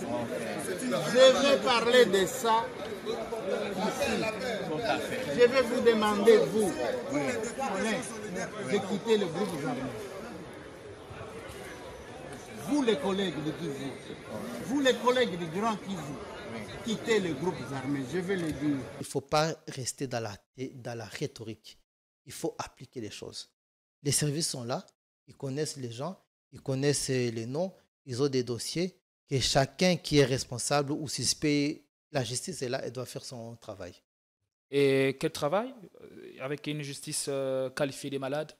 Je vais parler de ça Je vais vous demander, vous, de quitter le groupe armé. Vous, les collègues de Kivu, vous, les collègues de Grand Kivu, quittez le groupe armé. Je vais le dire. Il ne faut pas rester dans la, dans la rhétorique. Il faut appliquer les choses. Les services sont là, ils connaissent les gens, ils connaissent les noms, ils ont des dossiers, que chacun qui est responsable ou suspect, la justice est là et doit faire son travail. Et quel travail euh, Avec une justice euh, qualifiée des malades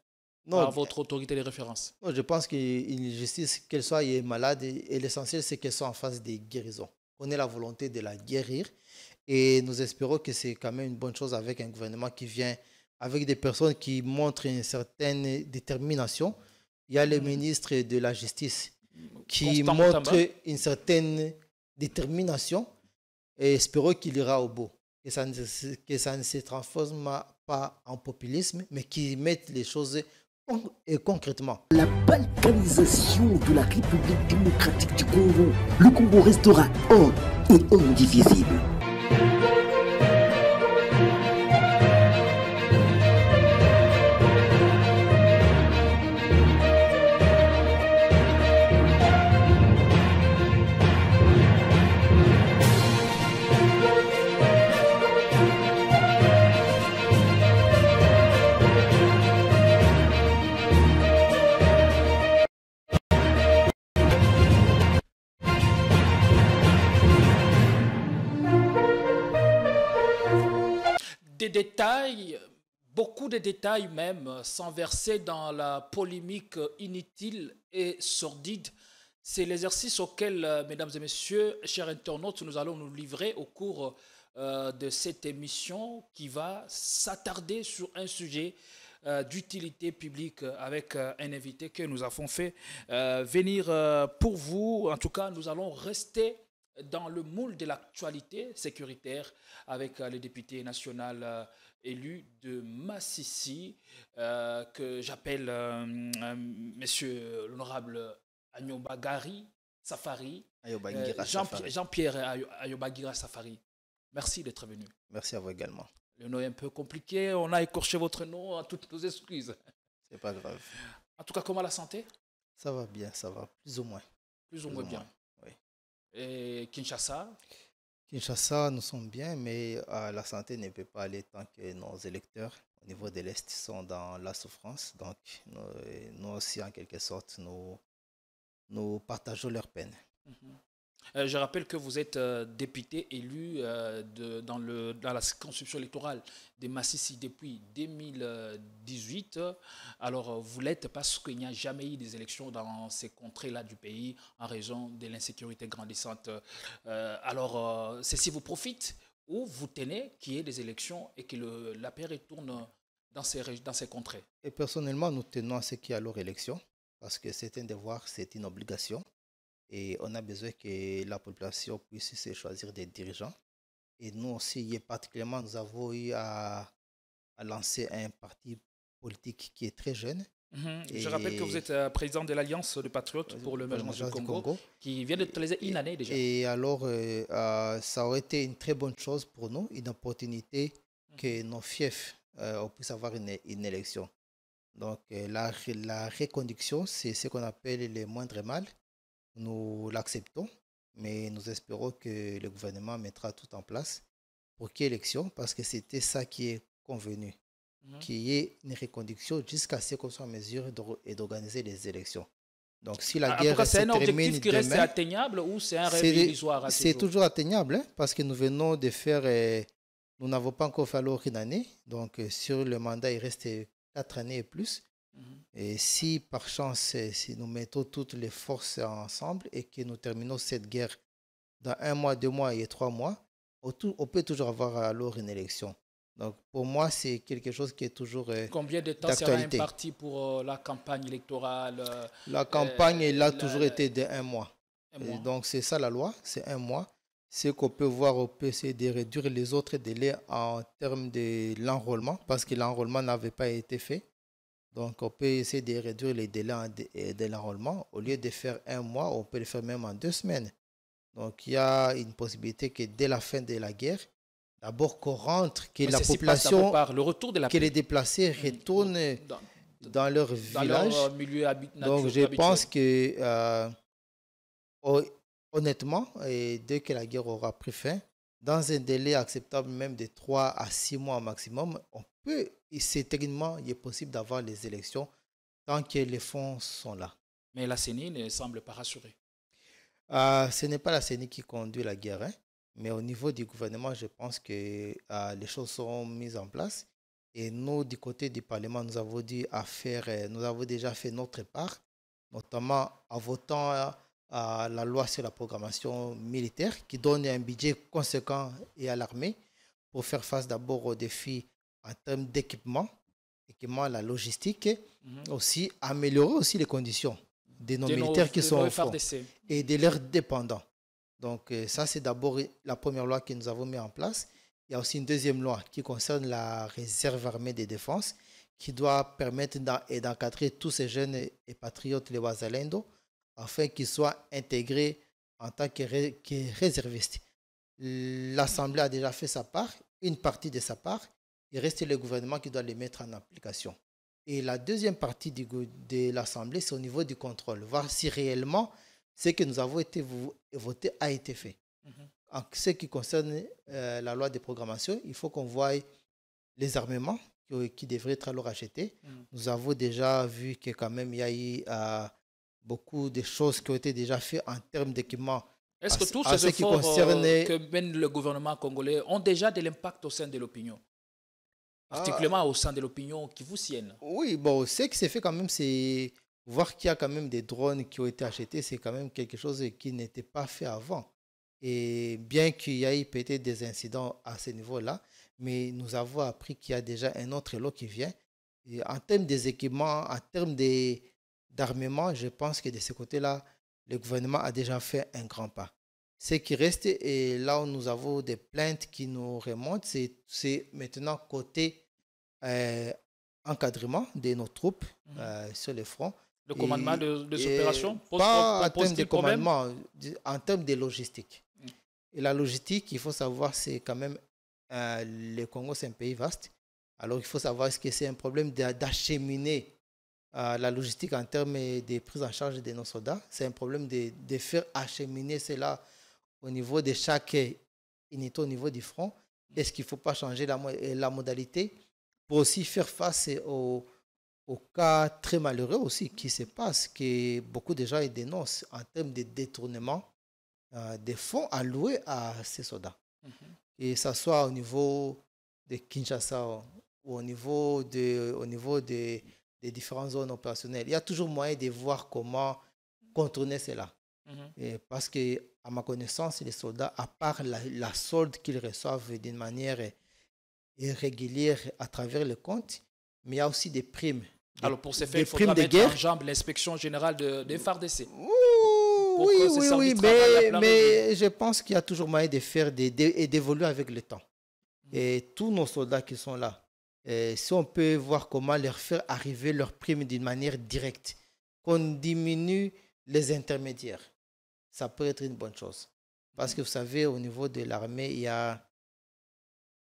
non, votre autorité de référence Je pense qu'une justice, qu'elle soit est malade, et l'essentiel, c'est qu'elle soit en phase de guérison. On a la volonté de la guérir et nous espérons que c'est quand même une bonne chose avec un gouvernement qui vient avec des personnes qui montrent une certaine détermination. Il y a le mhm. ministre de la Justice qui montre une certaine détermination et espérons qu'il ira au bout. Que ça, ne, se transforme pas en populisme, mais qu'il mette les choses et concrètement. La balkanisation de la République démocratique du Congo. Le Congo restera un et indivisible. détails, beaucoup de détails même, euh, sans verser dans la polémique euh, inutile et sordide. C'est l'exercice auquel, euh, mesdames et messieurs, chers internautes, nous allons nous livrer au cours de cette émission qui va s'attarder sur un sujet d'utilité publique avec un invité que nous avons fait venir pour vous. En tout cas, nous allons rester dans le moule de l'actualité sécuritaire avec euh, le député national euh, élu de Massissi, euh, que j'appelle monsieur l'honorable Agnobagari Safari, Jean-Pierre Ayobagira Safari. Merci d'être venu. Merci à vous également. Le nom est un peu compliqué, on a écorché votre nom, à toutes nos excuses. C'est pas grave. En tout cas, comment la santé Ça va bien, ça va, plus ou moins. Plus ou moins bien. Et Kinshasa Kinshasa, nous sommes bien, mais euh, la santé ne peut pas aller tant que nos électeurs au niveau de l'Est sont dans la souffrance. Donc, nous, aussi, en quelque sorte, nous, partageons leur peine. Mhm. Euh, je rappelle que vous êtes euh, député élu euh, dans, la circonscription électorale des Massissi depuis 2018. Alors, vous l'êtes parce qu'il n'y a jamais eu des élections dans ces contrées-là du pays en raison de l'insécurité grandissante. alors, ceci vous profite ou vous tenez qu'il y ait des élections et que la paix retourne dans ces, dans ces contrées Et personnellement, nous tenons à ce qu'il y ait alors élection parce que c'est un devoir, c'est une obligation. Et on a besoin que la population puisse se choisir des dirigeants. Et nous aussi, particulièrement, nous avons eu à, lancer un parti politique qui est très jeune, mhm. Je rappelle que vous êtes euh, président de l'Alliance des Patriotes pour le Mouvement du, Congo, qui vient de a une année déjà. Et alors, euh, euh, ça aurait été une très bonne chose pour nous, une opportunité mhm. que nos fiefs puissent puisse avoir une, une élection. Donc, la, la c'est ce qu'on appelle le moindre mal. Nous l'acceptons, mais nous espérons que le gouvernement mettra tout en place pour qu'il y ait élection, parce que c'était ça qui est convenu, mhm. qu'il y ait une reconduction jusqu'à ce qu'on soit en mesure d'organiser les élections. Donc, si la ah, guerre se termine demain... C'est un objectif qui reste atteignable ou c'est un rêve C'est toujours. atteignable, hein, parce que nous venons de faire... Eh, nous n'avons pas encore fait une année. Donc, euh, sur le mandat, il reste quatre années et plus. Et si par chance, si nous mettons toutes les forces ensemble et que nous terminons cette guerre dans un mois, deux mois et trois mois, on, peut toujours avoir euh, alors une élection. Donc pour moi, c'est quelque chose qui est toujours euh, Combien de temps sera imparti pour euh, la campagne électorale La campagne, elle a toujours été de un mois. donc c'est ça la loi, c'est un mois. Ce qu'on peut voir, on peut de réduire les autres délais en termes de l'enrôlement, parce que l'enrôlement n'avait pas été fait. Donc, on peut essayer de réduire les délais de euh, l'enrôlement. Au lieu de faire un mois, on peut le faire même en deux semaines. Donc, il y a une possibilité que dès la fin de la guerre, d'abord qu'on rentre, que la population, que les déplacés mmh. retournent dans, leur village. Euh, Donc, je pense que, euh, honnêtement, et dès que la guerre aura pris fin, dans un délai acceptable même de 3 à 6 mois maximum, on peut et c'est il est possible d'avoir les élections tant que les fonds sont là. Mais la CENI ne semble pas rassurée. Euh, ce n'est pas la CENI qui conduit la guerre, hein. mais au niveau du gouvernement, je pense que euh, les choses seront mises en place. Et nous, du côté du Parlement, nous avons dû à faire, euh, nous avons déjà fait notre part, notamment en votant à la loi sur la programmation militaire qui donne un budget conséquent et à l'armée pour faire face d'abord aux défis en termes d'équipement, équipement, la logistique, mhm. aussi améliorer aussi les conditions des non-militaires qui sont au front et de leurs dépendants. Donc euh, ça, c'est d'abord la première loi que nous avons mise en place. Il y a aussi une deuxième loi qui concerne la réserve armée de défense qui doit permettre d'encadrer tous ces jeunes et patriotes, les Wazalendo, afin qu'ils soient intégrés en tant que réservistes. L'Assemblée a déjà fait sa part, une partie de sa part, il reste le gouvernement qui doit les mettre en application. Et la deuxième partie du, de l'Assemblée, c'est au niveau du contrôle, voir si réellement ce que nous avons été voté a été fait. Mhm. En ce qui concerne euh, la loi de programmation, il faut qu'on voie les armements qui, devraient être alors achetés. Mhm. Nous avons déjà vu que quand même il y a eu euh, beaucoup de choses qui ont été déjà faites en termes d'équipement. Est-ce que tous ces efforts euh, que mène le gouvernement congolais ont déjà de l'impact au sein de l'opinion ah. particulièrement au sein de l'opinion qui vous sienne. Oui, bon, ce qui s'est fait quand même, c'est voir qu'il y a quand même des drones qui ont été achetés, c'est quand même quelque chose qui n'était pas fait avant. Et bien qu'il y ait peut-être des incidents à ce niveau-là, mais nous avons appris qu'il y a déjà un autre lot qui vient. en termes des équipements, en termes d'armement, je pense que de ce côté-là, le gouvernement a déjà fait un grand pas. Ce qui reste, et là où nous avons des plaintes qui nous remontent, c'est maintenant côté euh, encadrement de nos troupes mhm. euh, sur le front. Le commandement de, l'opération, opérations Pas en termes de commandement, en termes de logistique. Mhm. Et la logistique, il faut savoir, c'est quand même, euh, le Congo, c'est un pays vaste. Alors, il faut savoir est-ce que c'est un problème d'acheminer la logistique en termes de prise en charge de nos soldats. C'est un problème de, de, faire acheminer cela au niveau de chaque unité, au niveau du front Est-ce qu'il ne faut pas changer la, euh, la, modalité pour aussi faire face aux, cas très malheureux aussi qui se passent, que beaucoup de gens dénoncent en termes de détournement euh, des fonds alloués à ces soldats mhm. Et ça soit au niveau de Kinshasa ou au niveau, de, au niveau de, des différentes zones opérationnelles. Il y a toujours moyen de voir comment contourner cela. Mhm. Et parce que à ma connaissance, les soldats, à part la, solde qu'ils reçoivent d'une manière irrégulière à travers le compte, mais il y a aussi des primes. Alors pour ces faits, il faudra mettre en l'inspection générale de, des FARDC. Oui, oui, oui, mais, je pense qu'il y a toujours moyen de faire des, et d'évoluer avec le temps. Mm. Et tous nos soldats qui sont là, si on peut voir comment leur faire arriver leurs primes d'une manière directe, qu'on diminue les intermédiaires, ça peut être une bonne chose. Parce que vous savez, au niveau de l'armée, il y a,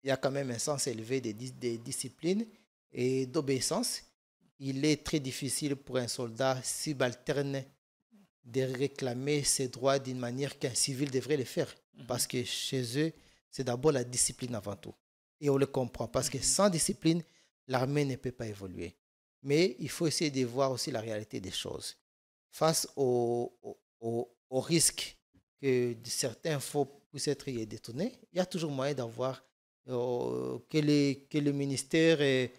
il y a quand même un sens élevé des, des disciplines et d'obéissance. Il est très difficile pour un soldat subalterne de réclamer ses droits d'une manière qu'un civil devrait le faire. Mhm. Parce que chez eux, c'est d'abord la discipline avant tout. Et on le comprend. Parce que mhm. sans discipline, l'armée ne peut pas évoluer. Mais il faut essayer de voir aussi la réalité des choses. Face au aux, au risque que certains faux puissent être détournés, il y a toujours moyen d'avoir euh, que, le ministère est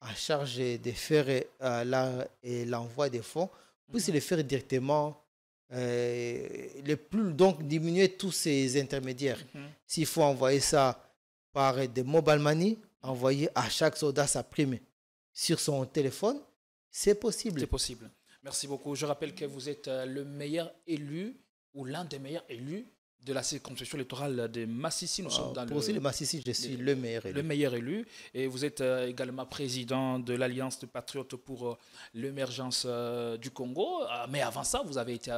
en charge de faire euh, l'envoi des fonds puisse mhm. le faire directement. Euh, le plus, donc diminuer tous ces intermédiaires. Mhm. S'il faut envoyer ça par des mobile money, envoyer à chaque soldat sa prime sur son téléphone, c'est possible. C'est possible. Merci beaucoup. Je rappelle que vous êtes euh, le meilleur élu ou l'un des meilleurs élus de la circonscription électorale de Massissi. Nous ah, pour le, aussi le Massissi, je suis le, meilleur élu. Le meilleur élu. Et vous êtes euh, également président de l'Alliance de Patriotes pour euh, l'émergence du Congo. Ah, mais avant ça, vous avez été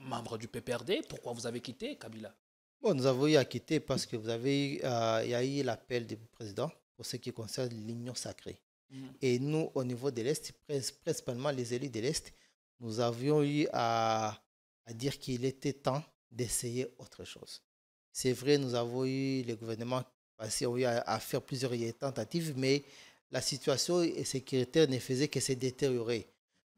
membre du PPRD. Pourquoi vous avez quitté Kabila bon, Nous avons eu à quitter parce que vous avez, y a eu l'appel du président pour ce qui concerne l'union sacrée. Et nous, au niveau de l'Est, principalement les élus de l'Est, nous avions eu à, à dire qu'il était temps d'essayer autre chose. C'est vrai, nous avons eu, le gouvernement passé a à, faire plusieurs tentatives, mais la situation sécuritaire ne faisait que se détériorer.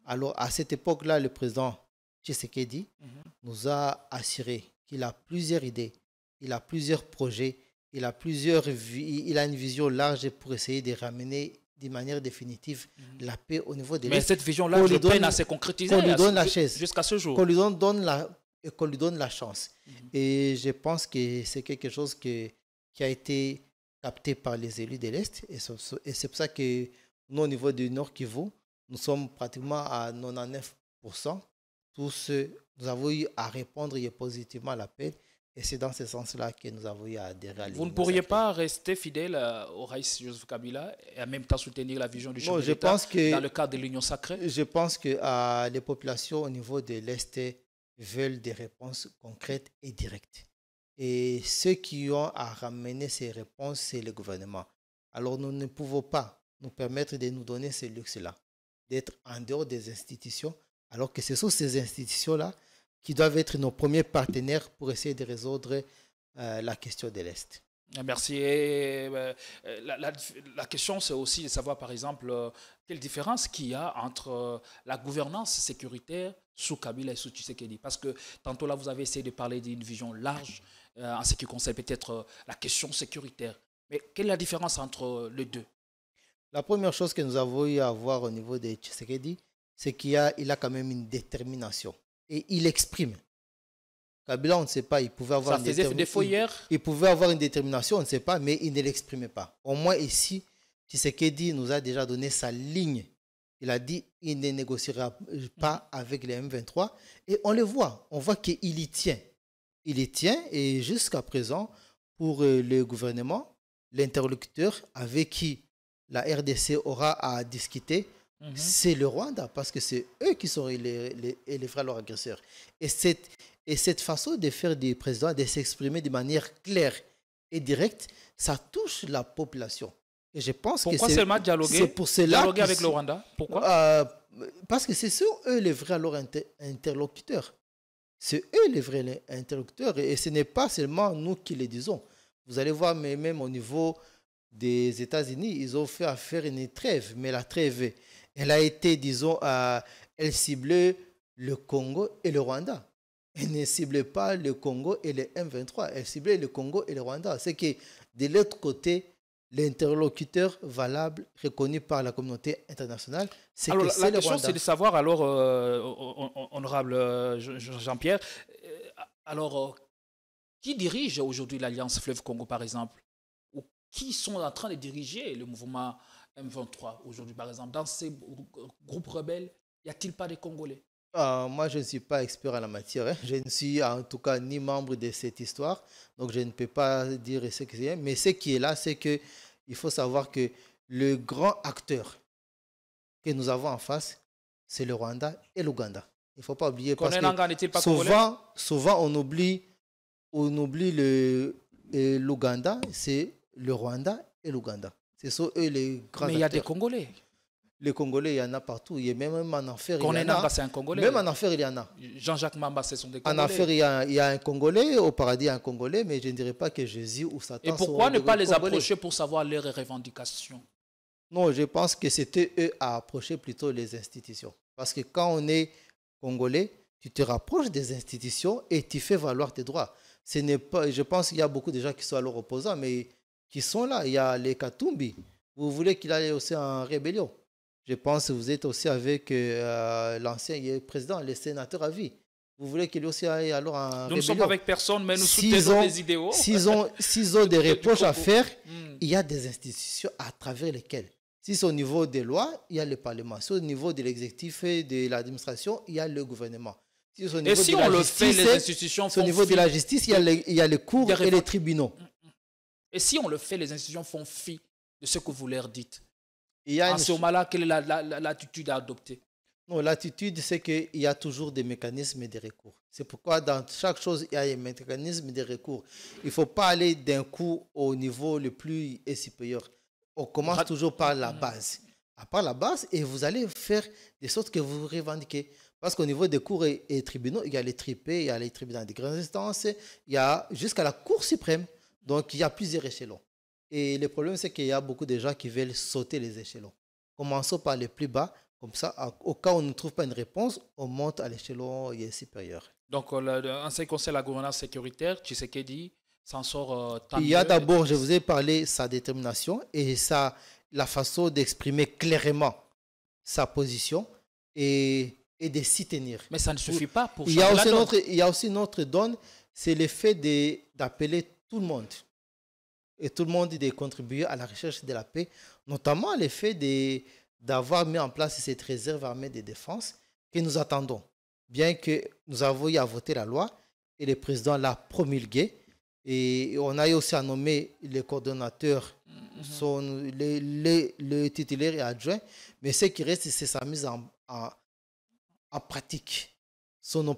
Alors, à cette époque-là, le président Tshisekedi mhm. nous a assuré qu'il a plusieurs idées, il a plusieurs projets, il a, plusieurs il a une vision large pour essayer de ramener de manière définitive mhm. la paix au niveau de l'Est. Mais cette vision-là, elle donne, peine à se concrétiser. la Jusqu'à ce jour. Qu'on lui donne, la, et qu'on lui donne la chance. Mhm. Et je pense que c'est quelque chose qui a été capté par les élus de l'Est. Et c'est pour ça que nous, au niveau du Nord Kivu, nous sommes pratiquement à 99%. Tous, nous avons eu à répondre positivement à l'appel. Et c'est dans ce sens-là que nous avons eu à adhérer à Vous ne pourriez pas rester fidèle euh, au Raïs Joseph Kabila et en même temps soutenir la vision du chef d'État je dans le cadre de l'Union sacrée Je pense que euh, les populations au niveau de l'Est veulent des réponses concrètes et directes. Et ceux qui ont à ramener ces réponses, c'est le gouvernement. Alors nous ne pouvons pas nous permettre de nous donner ce luxe-là, d'être en dehors des institutions, alors que ce sont ces institutions-là qui doivent être nos premiers partenaires pour essayer de résoudre euh, la question de l'Est. Ah, merci. Euh, euh, la, question, c'est aussi de savoir, par exemple, quelle différence qu'il y a entre la gouvernance sécuritaire sous Kabila et sous Tshisekedi. Parce que tantôt, là, vous avez essayé de parler d'une vision large en ce qui concerne peut-être la question sécuritaire. Mais quelle est la différence entre les deux La première chose que nous avons eu à voir au niveau de Tshisekedi, c'est qu'il a, il a quand même une détermination et il exprime. Kabila, on ne sait pas, il pouvait avoir, une, il pouvait avoir une détermination, on ne sait pas, mais il ne l'exprimait pas. Au moins ici, Tshisekedi nous a déjà donné sa ligne. Il a dit il ne négociera pas avec les M23. Et on le voit, on voit qu'il y tient. Il y tient et jusqu'à présent, pour euh, le gouvernement, l'interlocuteur avec qui la RDC aura à discuter Mhm. c'est le Rwanda, parce que c'est eux qui sont les, les, les leurs agresseurs. Et cette, et cette façon de faire des présidents, de s'exprimer de manière claire et directe, ça touche la population. Et je pense Pourquoi que seulement dialoguer, pour dialoguer avec le Rwanda Pourquoi euh, Parce que c'est sont eux les vrais leurs interlocuteurs. C'est eux les vrais interlocuteurs et, ce n'est pas seulement nous qui les disons. Vous allez voir, même au niveau des États-Unis, ils ont fait affaire à une trêve, mais la trêve elle a été, disons, elle ciblait le Congo et le Rwanda. Elle ne ciblait pas le Congo et le M23. Elle ciblait le Congo et le Rwanda. C'est que de l'autre côté, l'interlocuteur valable reconnu par la communauté internationale, c'est que c'est la, question, c'est de savoir, alors, euh, honorable euh, Jean-Pierre, euh, alors, qui dirige aujourd'hui l'Alliance Fleuve Congo, par exemple Ou qui sont en train de diriger le mouvement M23 aujourd'hui, par exemple, dans ces groupes rebelles, y a-t-il pas des Congolais ah, moi, je ne suis pas expert en la matière. Hein. Je ne suis en tout cas ni membre de cette histoire. Donc, je ne peux pas dire ce que c'est. Mais ce qui est là, c'est que il faut savoir que le grand acteur que nous avons en face, c'est le Rwanda et l'Ouganda. Il ne faut pas oublier. Parce que souvent, souvent, on oublie, on oublie euh, l'Ouganda, c'est le Rwanda et l'Ouganda. Ce sont eux les grands. Mais il y a des Congolais. Les Congolais, il y en a partout. Il y a même, en enfer. il y en a. c'est un Congolais. Même en enfer, il y en a. Jean-Jacques Mamba, ce sont des Congolais. En enfer, il y, a, un Congolais. Au paradis, il y a un Congolais. Mais je ne dirais pas que Jésus ou Satan. Et pourquoi ne pas les approcher pour savoir leurs revendications Non, je pense que c'était eux à approcher plutôt les institutions. Parce que quand on est Congolais, tu te rapproches des institutions et tu fais valoir tes droits. Ce n'est pas, je pense qu'il y a beaucoup de gens qui sont à leur mais qui sont là. Il y a les Katumbi. Vous voulez qu'il aille aussi en rébellion. Je pense que vous êtes aussi avec euh, l'ancien président, les sénateurs à vie. Vous voulez qu'il aussi alors un nous rébellion. Nous ne sommes avec personne, mais nous soutenons les idéaux. S'ils ont, ont, des reproches à faire, hmm. il y a des institutions à travers lesquelles. Si c'est au niveau des lois, il y a le Parlement. Si au niveau de l'exécutif et de l'administration, il y a le gouvernement. Si au niveau de on la le justice, fait, les au niveau de la justice, il y il y a les cours et les tribunaux. Et si on le fait, les institutions font fi de ce que vous leur dites. Il y a à ce moment-là, quelle est l'attitude à adopter Non, l'attitude, c'est qu'il y a toujours des mécanismes et des recours. C'est pourquoi dans chaque chose, il y a des mécanismes de recours. Il ne faut pas aller d'un coup au niveau le plus supérieur. On commence toujours par la mm. base. À part la base, et vous allez faire des choses que vous revendiquez. Parce qu'au niveau des cours et, tribunaux, il y a les tripés, il y a les tribunaux des grandes instances, il y a jusqu'à la Cour suprême. Donc, il y a plusieurs échelons. Et le problème, c'est qu'il y a beaucoup de gens qui veulent sauter les échelons. Commençons par les plus bas, comme ça, au cas où on ne trouve pas une réponse, on monte à l'échelon supérieur. Donc, en ce qui concerne la gouvernance sécuritaire, tu sais dit s'en sort euh, Il y a d'abord, je vous ai parlé, sa détermination et sa, la façon d'exprimer clairement sa position et, de s'y tenir. Mais ça ne suffit pas pour il y a Il y a aussi une autre donne, c'est le fait d'appeler tout le monde. Et tout le monde de contribué à la recherche de la paix, notamment à l'effet d'avoir mis en place cette réserve armée de défense que nous attendons. Bien que nous avons eu à voter la loi et le président l'a promulguée, et on a eu aussi à nommer les coordonnateurs, mm-hmm. les, titulaires et adjoints. Mais ce qui reste, c'est sa mise en, en, pratique, son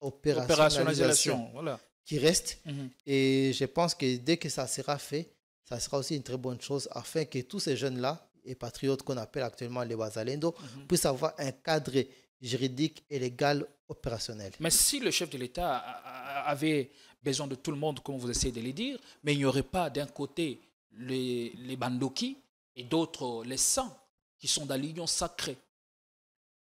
opérationnalisation. voilà qui reste. Mhm. Et je pense que dès que ça sera fait, ça sera aussi une très bonne chose afin que tous ces jeunes-là, et patriotes qu'on appelle actuellement les Wazalendo, mhm. puissent avoir un cadre juridique et légal opérationnel. Mais si le chef de l'État avait besoin de tout le monde, comme vous essayez de le dire, mais il n'y aurait pas d'un côté les, les Bandoki et d'autre les saints qui sont dans l'union sacrée.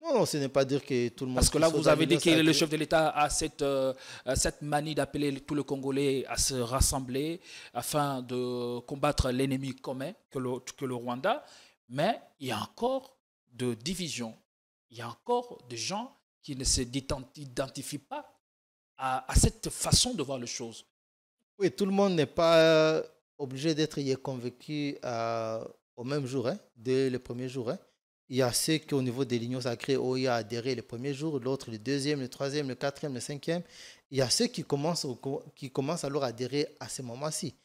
Non, ce n'est pas dire que tout le monde... Parce que là, vous avez dit que le chef de l'État a cette, euh, cette manie d'appeler tous les Congolais à se rassembler afin de combattre l'ennemi commun que le, que le Rwanda. Mais il y a encore de divisions. Il y a encore des gens qui ne s'identifient pas à, cette façon de voir les choses. Oui, tout le monde n'est pas obligé d'être convaincu euh, au même jour, hein, dès le premier jour. Hein. Il y a ceux qui, au niveau des lignes sacrées, ont oh, adhéré le premier jour, l'autre le deuxième, le troisième, le quatrième, le cinquième. Il y a ceux qui commencent, qui commencent alors à adhérer à ce moment-ci.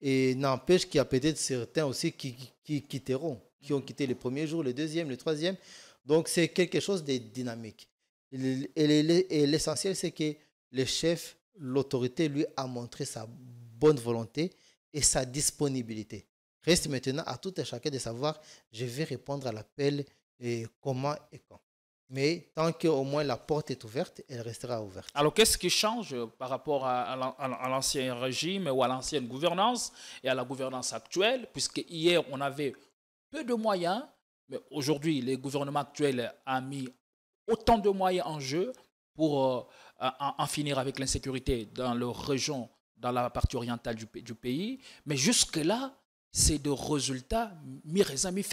Et n'empêche qu'il y a peut-être certains aussi qui, qui, quitteront, qui ont quitté le premier jour, le deuxième, le troisième. Donc c'est quelque chose de dynamique. Et l'essentiel, c'est que le chef, l'autorité, lui, a montré sa bonne volonté et sa disponibilité. Reste maintenant à tout et chacun de savoir, je vais répondre à l'appel et comment et quand. Mais tant qu'au moins la porte est ouverte, elle restera ouverte. Alors qu'est-ce qui change par rapport à, l'ancien régime ou à l'ancienne gouvernance et à la gouvernance actuelle Puisque hier, on avait peu de moyens, mais aujourd'hui, le gouvernement actuel a mis autant de moyens en jeu pour euh, en, finir avec l'insécurité dans leur région, dans la partie orientale du pays. Mais jusque-là, c'est de résultats mi mi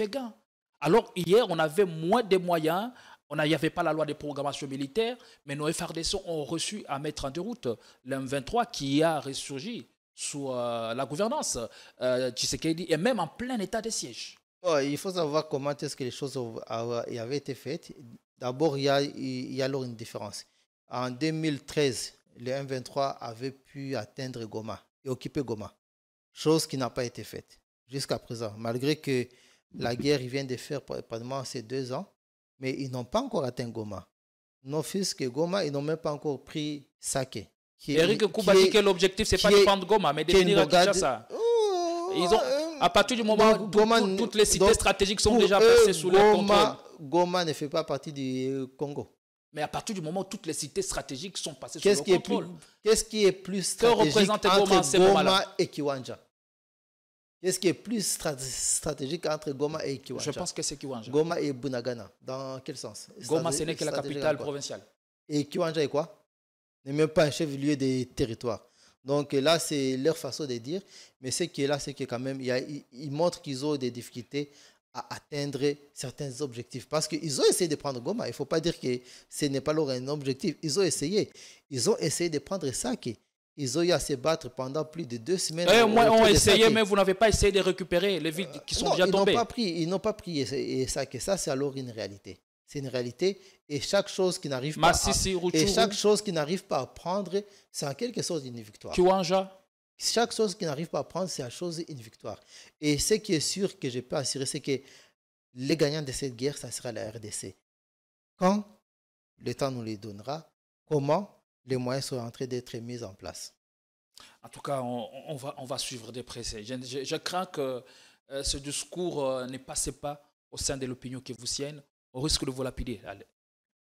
Alors hier, on avait moins de moyens, on n'y avait pas la loi de programmation militaire, mais nos FRDC ont reçu à mettre en déroute l'M23 qui a ressurgi sous euh, la gouvernance euh, Tshisekedi et même en plein état de siège. il faut savoir comment est-ce que les choses avaient été faites. D'abord, il, il y a, alors une différence. En 2013, le M23 avait pu atteindre Goma et occuper Goma, chose qui n'a pas été faite jusqu'à présent, malgré que la guerre, vient de faire pendant ces deux ans, mais ils n'ont pas encore atteint Goma. Non, fils que Goma, ils n'ont même pas encore pris Sake. Eric Kouba dit que l'objectif, ce n'est pas de prendre Goma, mais de venir à Kinshasa. Oh, ils ont, euh, à partir du moment où toutes les cités stratégiques sont déjà passées sous leur contrôle. Goma ne fait pas partie du Congo. Mais à partir du moment où toutes les cités stratégiques sont passées sous leur contrôle. Qu'est-ce qui est plus stratégique que entre Goma, Goma et Kiwanja Qu'est-ce qui est plus stratégique entre Goma et Kiwanja Je pense que c'est Kiwanja. Goma et Bunagana. Dans quel sens Goma, ce n'est que la capitale provinciale. Et Kiwanja est quoi N'est même pas un chef-lieu des territoires. Donc là, c'est leur façon de dire. Mais ce qui est là, c'est que quand même, ils montrent qu'ils ont des difficultés à atteindre certains objectifs. Parce qu'ils ont essayé de prendre Goma. Il ne faut pas dire que ce n'est pas leur objectif. Ils ont essayé. Ils ont essayé de prendre qui. Ils ont eu à se battre pendant plus de deux semaines. Et moi, on essayé, mais vous n'avez pas essayé de récupérer les villes qui sont non, déjà tombées. Pas pris, ils n'ont pas pris et, ça, que ça, c'est alors une réalité. C'est une réalité. Et chaque chose qui n'arrive pas, à, et chaque chose qui n'arrive pas à prendre, c'est en quelque sorte une victoire. Chaque chose qui n'arrive pas à prendre, c'est à chose une victoire. Et ce qui est sûr que je peux assurer, c'est que les gagnants de cette guerre, ça sera la RDC. Quand le temps nous les donnera, comment les moyens sont en train d'être mis en place. En tout cas, on, va, on va suivre des pressés. Je, crains que euh, ce discours euh, ne passe pas au sein de l'opinion qui vous sienne. On risque de vous lapider.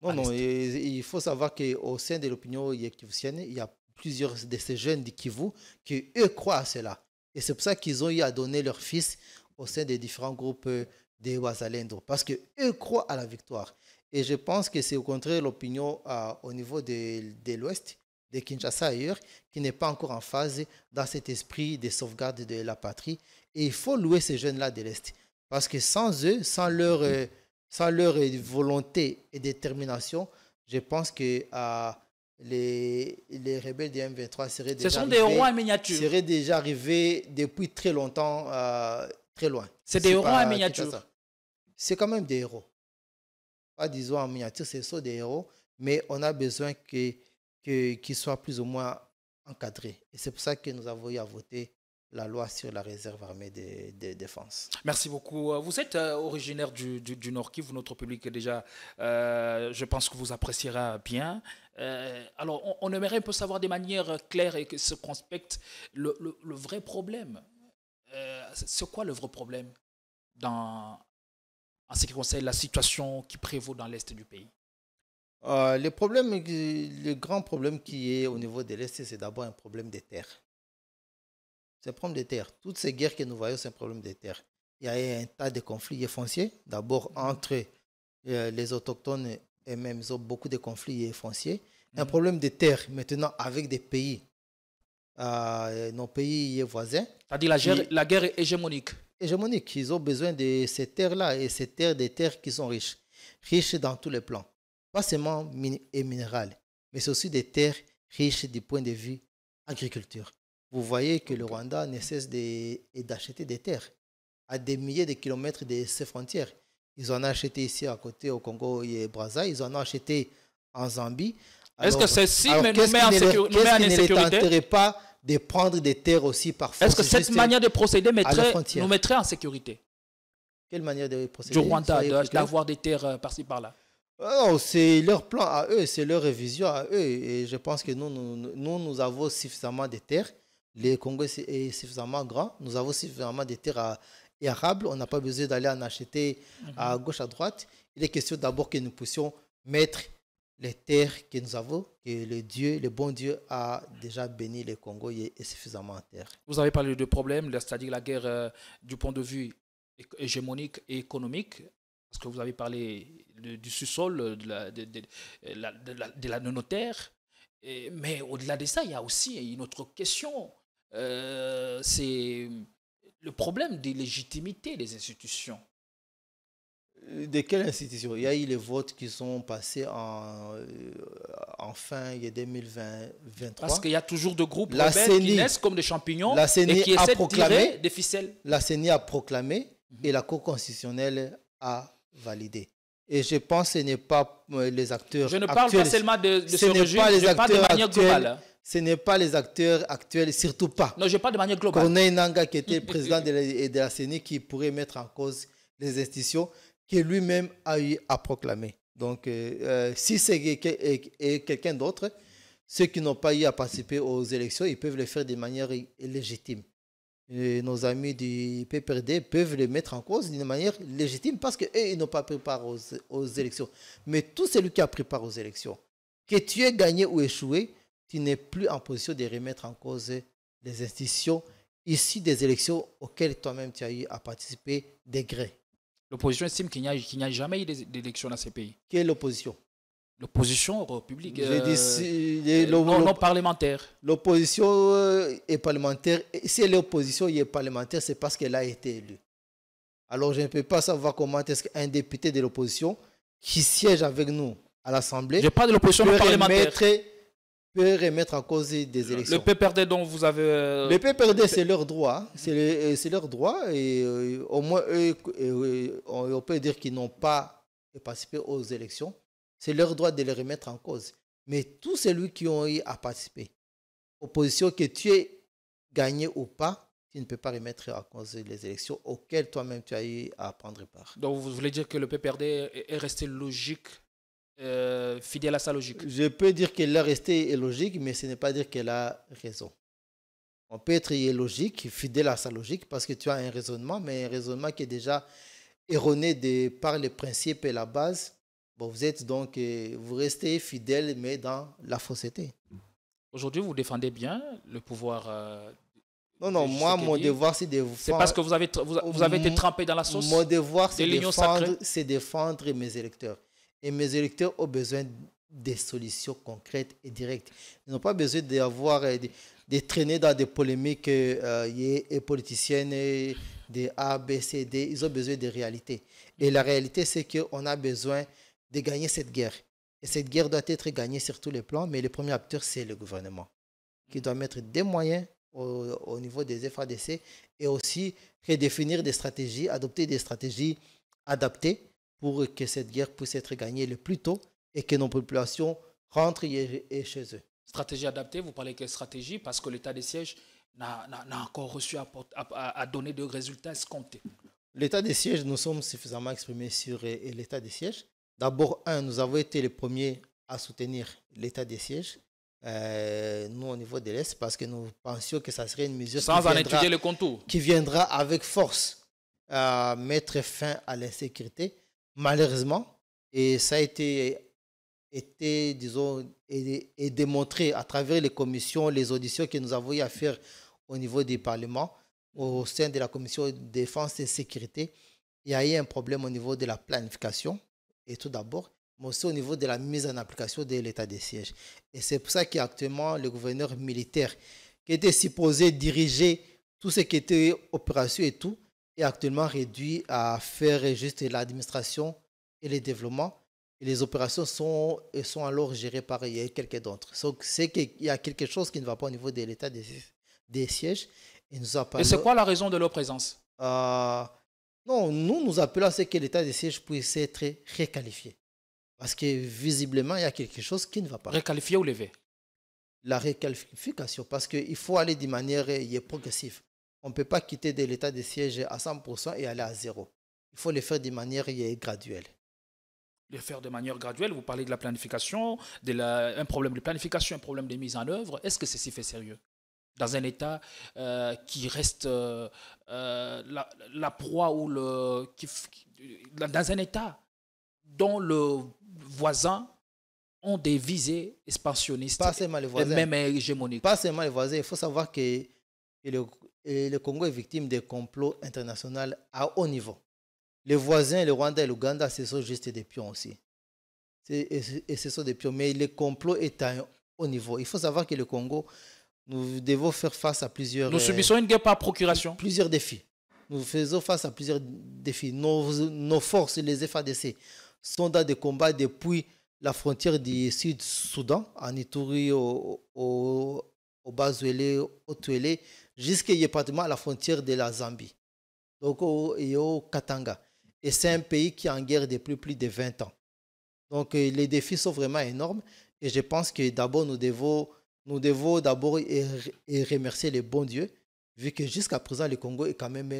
non, non, il, faut savoir qu'au sein de l'opinion qui vous sienne, il y a plusieurs de ces jeunes de Kivu qui, eux, croient à cela. Et c'est pour ça qu'ils ont eu à donner leur fils au sein des différents groupes euh, des Ouazalendo, parce qu'eux croient à la victoire. Et je pense que c'est au contraire l'opinion euh, au niveau de, l'Ouest, de Kinshasa ailleurs, qui n'est pas encore en phase dans cet esprit de sauvegarde de la patrie. Et il faut louer ces jeunes-là de l'Est. Parce que sans eux, sans leur, euh, sans leur volonté et détermination, je pense que euh, les, rebelles des M23 seraient déjà, Seraient déjà arrivés depuis très longtemps, très loin. C'est des héros en miniature. C'est quand même des héros pas disons en miniature, ce des héros, mais on a besoin qu'ils que, soient plus ou moins encadrés. Et c'est pour ça que nous avons eu à voter la loi sur la réserve armée de, de défense. Merci beaucoup. Euh, vous êtes euh, originaire du, du, Nord Kivu, notre public déjà, euh, je pense que vous appréciera bien. alors, on, aimerait un peu savoir de manière claire et que se prospecte le, le, le vrai problème. C'est quoi le vrai problème dans en ce qui concerne la situation qui prévaut dans l'Est du pays euh, le, le grand problème qui est au niveau de l'Est, c'est d'abord un problème de terres. C'est un problème de terres. Toutes ces guerres que nous voyons, c'est un problème de terres. Il y a un tas de conflits fonciers, d'abord mm-hmm. entre euh, les autochtones et même beaucoup de conflits fonciers. Un mm-hmm. problème de terres maintenant avec des pays, euh, nos pays voisins. C'est-à-dire la, la guerre hégémonique hégémoniques. Ils ont besoin de ces terres-là et ces terres, des terres qui sont riches, riches dans tous les plans, pas seulement minérales, mais c'est aussi des terres riches du point de vue agriculture. Vous voyez que le Rwanda ne cesse d'acheter des terres à des milliers de kilomètres de ses frontières. Ils en ont acheté ici à côté au Congo et Brazza, ils en ont acheté en Zambie. Est-ce que c'est si, nous met en, ne les pas de prendre des terres aussi par Est-ce que cette manière de procéder nous mettrait en sécurité Quelle manière de procéder Du Rwanda, d'avoir des terres euh, par-ci par-là. Non, oh, c'est leur plan à eux, c'est leur vision à eux. Et je pense que nous, nous, nous, avons suffisamment de terres. Le Congo est suffisamment grand. Nous avons suffisamment de terres arables. On n'a pas besoin d'aller en acheter à mhm. gauche, à droite. Il est question d'abord que nous puissions mettre les terres que nous avons, que le Dieu, le bon Dieu a déjà béni le Congo, il est suffisamment en terre. Vous avez parlé de problèmes, c'est-à-dire la guerre euh, du point de vue hégémonique et économique, parce que vous avez parlé du sous-sol, de la, de, terre mais au-delà de ça, il y a aussi une autre question, euh, c'est le problème des légitimité des institutions. Euh, de quelle institution Il y a eu les votes qui sont passés en, euh, en fin 2023 Parce qu'il y a toujours de groupes la CENI, qui naissent comme des champignons la CENI et qui a proclamé, des ficelles. La CENI a proclamé mhm. et la Cour constitutionnelle a validé. Et je pense que ce n'est pas euh, les acteurs actuels. Je ne parle pas seulement de, ce, ce régime, je acteurs parle de manière globale. Hein. Ce n'est pas les acteurs actuels, surtout pas. Non, je parle de manière globale. Corneille Nanga, qui était président de la, de la CENI, qui pourrait mettre en cause les institutions que lui-même a eu à proclamer. Donc, euh, euh, si c'est euh, quelqu'un d'autre, ceux qui n'ont pas eu à participer aux élections, ils peuvent le faire de manière légitime. Et nos amis du PPRD peuvent le mettre en cause d'une manière légitime parce qu'eux, ils n'ont pas pris part aux, élections. Mais tout celui qui a pris part aux élections, que tu aies gagné ou échoué, tu n'es plus en position de remettre en cause les institutions ici, des élections auxquelles toi-même tu as eu à participer des gré. L'opposition estime qu'il n'y a, jamais eu d'élection dans ces pays. Qui est l'opposition L'opposition république. Euh, euh non, parlementaire. L'opposition euh, est parlementaire. Si l'opposition est parlementaire, c'est parce qu'elle a été élue. Alors je ne peux pas savoir comment est-ce qu'un député de l'opposition qui siège avec nous à l'Assemblée. Je parle de l'opposition parlementaire peut remettre en cause des élections. Le PPRD dont vous avez... Euh, le PPRD, c'est leur droit. C'est euh, leur droit. Et euh, au moins, eux, on peut dire qu'ils n'ont pas participé aux élections. C'est leur droit de les remettre en cause. Mais tous celui qui ont eu à participer, opposition, que tu aies gagné ou pas, tu ne peux pas remettre en cause les élections auxquelles toi-même tu as eu à prendre part. Donc vous voulez dire que le PPRD est resté logique euh, fidèle à sa logique. Je peux dire qu'elle est restée logique, mais ce n'est pas dire qu'elle a raison. On peut être logique, fidèle à sa logique, parce que tu as un raisonnement, mais un raisonnement qui est déjà erroné par les principes et la base. vous êtes donc, euh, vous restez fidèle, mais dans la fausseté. Aujourd'hui, vous défendez bien le pouvoir euh, non, non, moi, mon devoir, c'est de vous C'est parce que vous avez, vous, avez été trempé dans la sauce. Mon devoir, c'est défendre, défendre mes électeurs. Et mes électeurs ont besoin des solutions concrètes et directes. Ils n'ont pas besoin d'avoir euh, de, traîner dans des polémiques euh, et politiciennes des A, B, C, D. Ils ont besoin de réalité. Et la réalité, c'est qu'on a besoin de gagner cette guerre. Et cette guerre doit être gagnée sur tous les plans, mais le premier acteur, c'est le gouvernement, qui doit mettre des moyens au, au, niveau des FADC et aussi redéfinir des stratégies, adopter des stratégies adaptées pour que cette guerre puisse être gagnée le plus tôt et que nos populations rentrent chez eux. Stratégie adaptée, vous parlez quelle stratégie Parce que l'état des sièges n'a encore reçu à, donner de résultats escomptés. L'état des sièges, nous sommes suffisamment exprimés sur euh, l'état des sièges. D'abord, un, nous avons été les premiers à soutenir l'état des sièges. Euh, nous au niveau de l'Est parce que nous pensions que ça serait une mesure Sans qui, en viendra, étudier le contour. qui viendra avec force à euh, mettre fin à l'insécurité malheureusement, et ça a été, été disons, et, démontré à travers les commissions, les auditions que nous avons eu à faire au niveau du Parlement, au sein de la Commission de défense et sécurité, il y a eu un problème au niveau de la planification, et tout d'abord, mais aussi au niveau de la mise en application de l'état des sièges. Et c'est pour ça qu'actuellement, le gouverneur militaire, qui était supposé diriger tout ce qui était opération et tout, est actuellement réduit à faire juste l'administration et le développements Et les opérations sont, sont alors gérées par quelques d'autre. Donc, c'est qu'il y a quelque chose qui ne va pas au niveau de l'état des, des, sièges. Et, nous et c'est quoi la raison de leur présence euh, Non, nous, nous appelons à ce que l'état des sièges puisse être réqualifié. Parce que visiblement, il y a quelque chose qui ne va pas. Réqualifié ou levé La réqualification, parce qu'il faut aller de manière euh, progressive. On ne peut pas quitter de l'état de siège à 100% et aller à zéro. Il faut le faire de manière euh, graduelle. Le faire de manière graduelle, vous parlez de la planification, de la, un problème de planification, un problème de mise en œuvre. Est-ce que ceci fait sérieux dans un État euh, qui reste euh, la, proie ou le. dans un État dont le voisin ont des visées expansionnistes. Pas seulement les voisins. Et même hégémoniques. Pas seulement les voisins. Il faut savoir que, et le Congo est victime des complots internationaux à haut niveau. Les voisins, le Rwanda et l'Ouganda, ce sont juste des pions aussi. Et ce sont des pions. Mais le complot est à haut niveau. Il faut savoir que le Congo, nous devons faire face à plusieurs... Nous euh, subissons une guerre par procuration. Plusieurs défis. Nous faisons face à plusieurs défis. Nos, forces, les FADC, sont dans des combats depuis la frontière du Sud-Soudan, en Ituri, au, bas au au jusqu'à à la frontière de la Zambie. Donc, au, et Katanga. Et c'est un pays qui est en guerre depuis plus de 20 ans. Donc, euh, les défis sont vraiment énormes. Et je pense que d'abord, nous devons nous devons d'abord et, remercier le bon Dieu, vu que jusqu'à présent, le Congo est quand même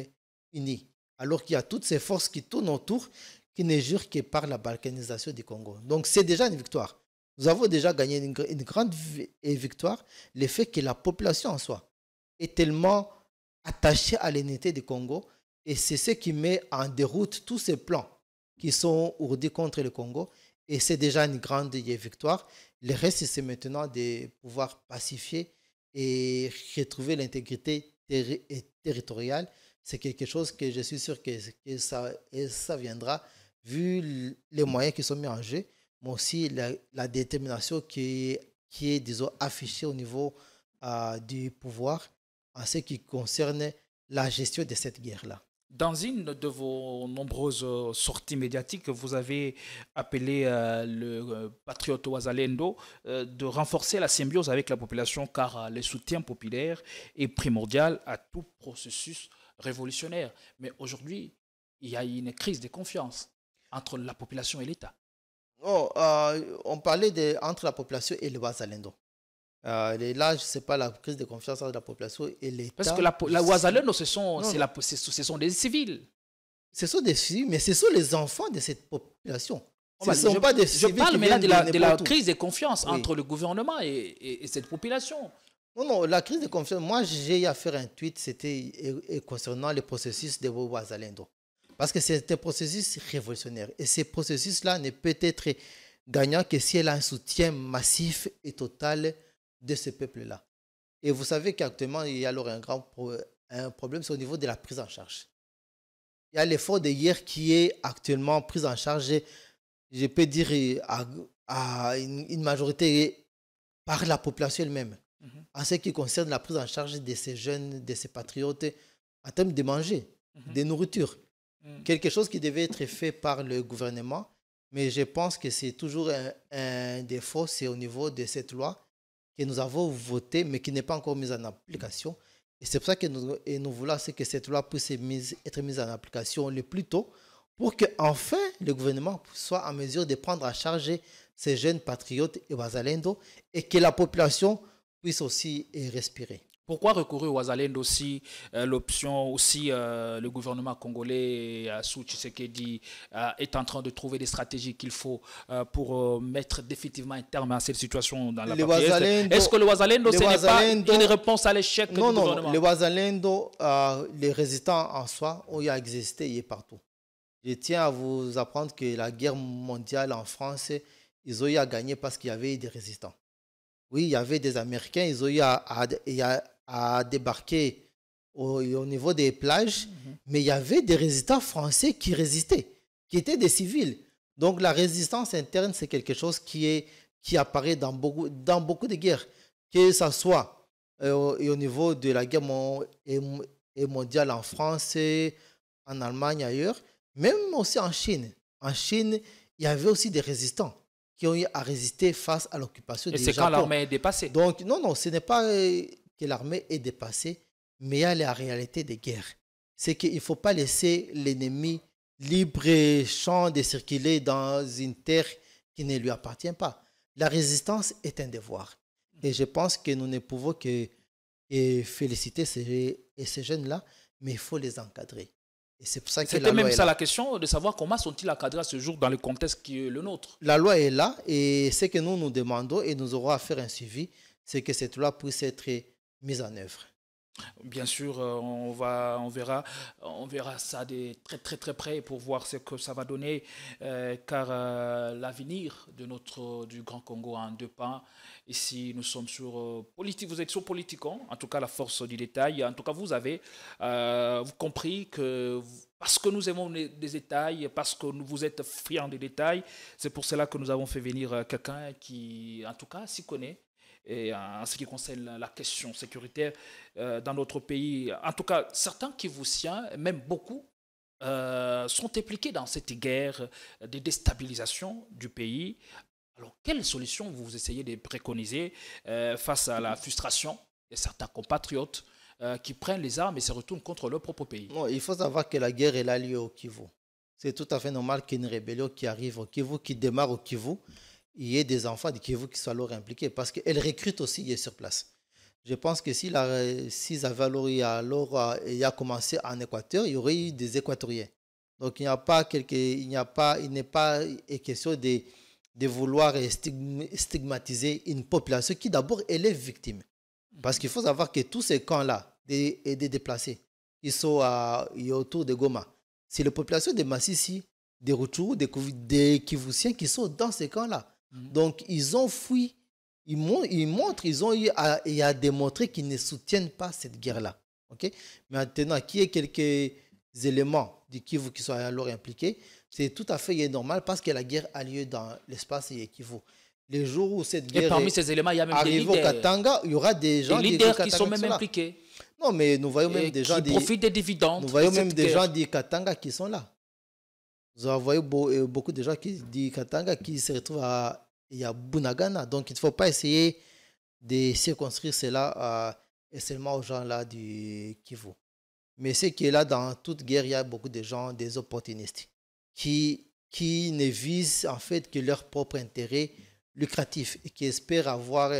uni. Alors qu'il y a toutes ces forces qui tournent autour, qui ne jurent que par la balkanisation du Congo. Donc, c'est déjà une victoire. Nous avons déjà gagné une, une grande victoire, le fait que la population en soit est tellement attaché à l'unité du Congo et c'est ce qui met en déroute tous ces plans qui sont ourdis contre le Congo. Et c'est déjà une grande victoire. Le reste, c'est maintenant de pouvoir pacifier et retrouver l'intégrité territoriale. C'est quelque chose que je suis sûr que, que ça, et ça viendra, vu les moyens qui sont mis en jeu, mais aussi la, détermination qui, qui est, disons, affichée au niveau euh, du pouvoir en ce qui concerne la gestion de cette guerre-là. Dans une de vos nombreuses euh, sorties médiatiques, vous avez appelé euh, le euh, patriote Ouazalendo de renforcer la symbiose avec la population car le soutien populaire est primordial à tout processus révolutionnaire. Mais aujourd'hui, il y a une crise de confiance entre la population et l'État. Oh, on parlait de, entre la population et le là, je sais pas, la crise de confiance entre la population et l'État. Parce que la, la ce sont, ce sont des civils. Ce sont des civils, mais ce sont les enfants de cette population. Oh, ce ne bah, sont pas des civils. Je parle maintenant de la, de la crise de confiance entre le gouvernement et, et, cette population. Non, non, la crise de confiance, moi j'ai à faire un tweet, c'était euh, concernant le processus de Ouazalendo. Parce que c'est un processus révolutionnaire. Et ce processus-là ne peut être gagnant que si elle a un soutien massif et total de ce peuple-là. Et vous savez qu'actuellement, il y a alors un grand un problème, c'est au niveau de la prise en charge. Il y a l'effort de hier qui est actuellement pris en charge, je peux dire, à, une, majorité par la population elle-même. Mhm. En ce qui concerne la prise en charge de ces jeunes, de ces patriotes, en termes de manger, mhm. de nourriture. Mm. Quelque chose qui devait être fait par le gouvernement, mais je pense que c'est toujours un défaut, c'est au niveau de cette loi et nous avons voté, mais qui n'est pas encore mise en application. Et c'est pour ça que nous, voulons que cette loi puisse être mise en application le plus tôt pour que enfin le gouvernement soit en mesure de prendre à charge ces jeunes patriotes et basalendo et que la population puisse aussi respirer. Pourquoi recourir au Wazalendo si euh, l'option, aussi euh, le gouvernement congolais euh, sous Tshisekedi est en train de trouver les stratégies qu'il faut pour mettre définitivement un terme à cette situation dans la Est-ce que le Wazalendo, ce n'est pas une réponse à l'échec du gouvernement Non, le Wazalendo, les résistants en soi, ont existé, il est partout. Je tiens à vous apprendre que la guerre mondiale en France, ils ont gagné parce qu'il y avait des résistants oui, il y avait des Américains, ils ont eu à, débarquer au, niveau des plages, mhm. mais il y avait des résistants français qui résistaient, qui étaient des civils. Donc la résistance interne, c'est quelque chose qui, apparaît dans beaucoup, de guerres, que ce soit euh, au niveau de la guerre mondiale en France, en Allemagne, ailleurs, même aussi en Chine. En Chine, il y avait aussi des résistants ont eu à résister face à l'occupation des Japon. Et c'est quand l'armée est dépassée. Donc, non, non, ce n'est pas euh, que l'armée est dépassée, mais il y a la réalité des guerres. C'est qu'il ne faut pas laisser l'ennemi libre champ de circuler dans une terre qui ne lui appartient pas. La résistance est un devoir. Et je pense que nous ne pouvons que, féliciter ces jeunes-là, mais il faut les encadrer c'est C'était même ça la question de savoir comment sont-ils encadrés à ce jour dans le contexte qui est le nôtre. La loi est là et ce que nous nous demandons et nous aurons à faire un suivi, c'est que cette loi puisse être mise en œuvre. Bien sûr, euh, on, va, on, verra, on verra ça de très très très près pour voir ce que ça va donner, euh, car euh, l'avenir de notre, du Grand Congo en deux pas. Ici, nous sommes sur politique, vous êtes sur Politicon, en tout cas la force du détail. En tout cas, vous avez compris que parce que nous aimons les, détails, parce que vous êtes friands des détails, c'est pour cela que nous avons fait venir quelqu'un qui, en tout cas, s'y connaît et euh, en ce qui concerne la, question sécuritaire euh, dans notre pays. En tout cas, certains qui vous tiennent, même beaucoup, euh, sont impliqués dans cette guerre de déstabilisation du pays. Alors, quelles solutions vous essayez de préconiser face à la frustration de certains compatriotes qui prennent les armes et se retournent contre leur propre pays. il faut savoir que la guerre, est a lieu au Kivu. C'est tout à fait normal qu'une rébellion qui arrive au Kivu, qui démarre au Kivu, il y ait des enfants de Kivu qui sont alors impliqués, parce qu'elles recrutent aussi sur place. Je pense que si, la avaient alors, alors euh, a commencé en Équateur, il y aurait eu des Équatoriens. Donc il n'y a pas il n'y a pas, il n'est pas question de, de vouloir stigmatiser une population qui d'abord elle est victime. Parce qu'il faut savoir que tous ces camps-là, des, des déplacés, ils sont autour de Goma. C'est la population des Massissi, des Routou, des, des qui sont dans ces camps-là. Mhm. Donc, ils ont fui. Ils, montrent, ils ont eu à, et démontrer qu'ils ne soutiennent pas cette guerre-là. ok Maintenant, qui est quelques éléments du Kivu qui sont alors impliqués, c'est tout à fait normal parce que la guerre a lieu dans l'espace et Kivu les jours où cette guerre et parmi ces éléments, il y a même Katanga, il y aura des gens qui, sont même impliqués. Non, mais nous voyons même des gens qui profitent des dividendes. Nous voyons même des gens du Katanga qui sont là. Vous avons euh, beaucoup de gens qui disent Katanga qui se retrouvent à Yabunagana. Donc, il ne faut pas essayer de circonscrire cela seulement aux gens là du Kivu. Mais ce qui est là dans toute guerre, il y a beaucoup de gens, des opportunistes, qui, qui ne visent en fait que leur propre intérêt lucratif et qui espèrent avoir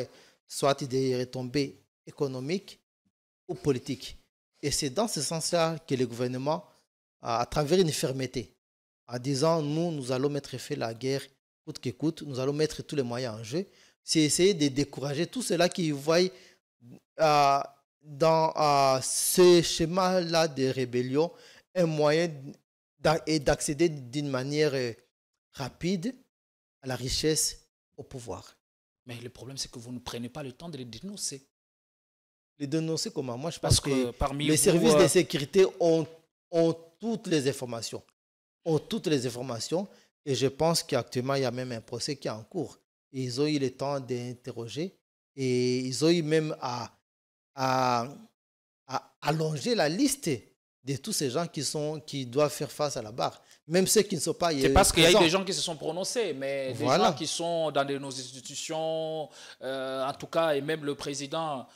soit des retombées économiques ou politiques. Et c'est dans ce sens-là que le gouvernement, à travers une fermeté, en disant nous, nous allons mettre fin la guerre, coûte que coûte, nous allons mettre tous les moyens en jeu. C'est essayer de décourager tous ceux-là qui voient euh, dans euh, ce schéma-là de rébellion un moyen d'accéder d'une manière euh, rapide à la richesse, au pouvoir. Mais le problème, c'est que vous ne prenez pas le temps de les dénoncer. Les dénoncer comment Moi, je pense Parce que, parmi les services de sécurité ont, ont toutes les informations ont toutes les informations et je pense qu'actuellement, il y a même un procès qui est en cours. ils ont eu le temps d'interroger et ils ont eu même à, à, allonger la liste de tous ces gens qui, sont, qui doivent faire face à la barre, même ceux qui ne sont pas... Euh, C'est parce qu'il y a des gens qui se sont prononcés, mais des gens qui sont dans nos institutions, euh, en tout cas, et même le président